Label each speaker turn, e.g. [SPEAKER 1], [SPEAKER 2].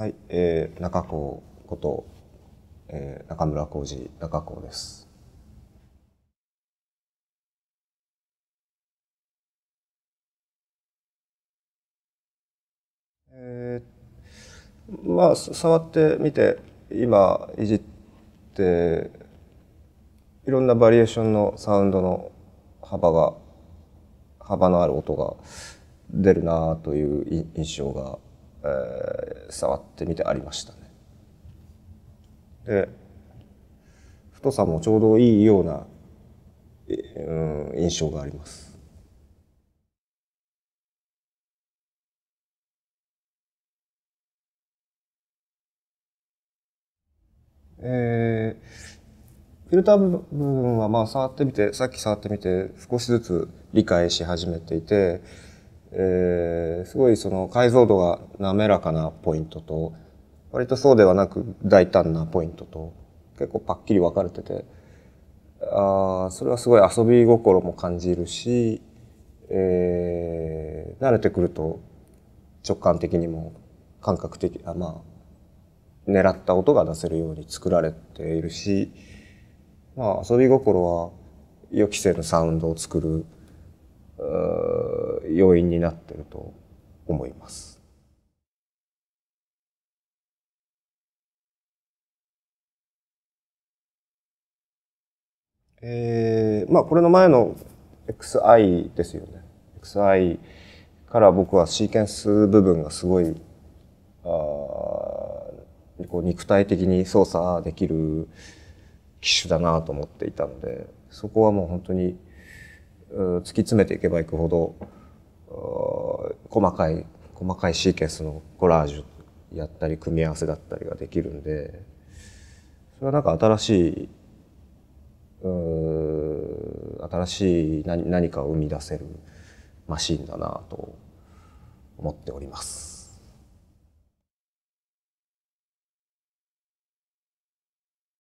[SPEAKER 1] はい、えー、中高こと、えー、中村浩二中高です。えー、まあ触ってみて今いじっていろんなバリエーションのサウンドの幅が幅のある音が出るなという印象がえー、触ってみてありましたね。で太さもちょうどいいような、うん、印象があります。えー、フィルター部分はまあ触ってみてさっき触ってみて少しずつ理解し始めていてえー、すごいその解像度が滑らかなポイントと、割とそうではなく大胆なポイントと、結構パッキリ分かれてて、あそれはすごい遊び心も感じるし、えー、慣れてくると直感的にも感覚的、あまあ、狙った音が出せるように作られているし、まあ遊び心は予期せぬサウンドを作る、要因になってると思います。えー、まあこれの前の XI ですよね。XI から僕はシーケンス部分がすごいあこう肉体的に操作できる機種だなと思っていたのでそこはもう本当に突き詰めていけばいくほど細かい細かいシーケンスのコラージュやったり組み合わせだったりができるんでそれはなんか新しい新しい何何かを生み出せるマシンだなと思っております。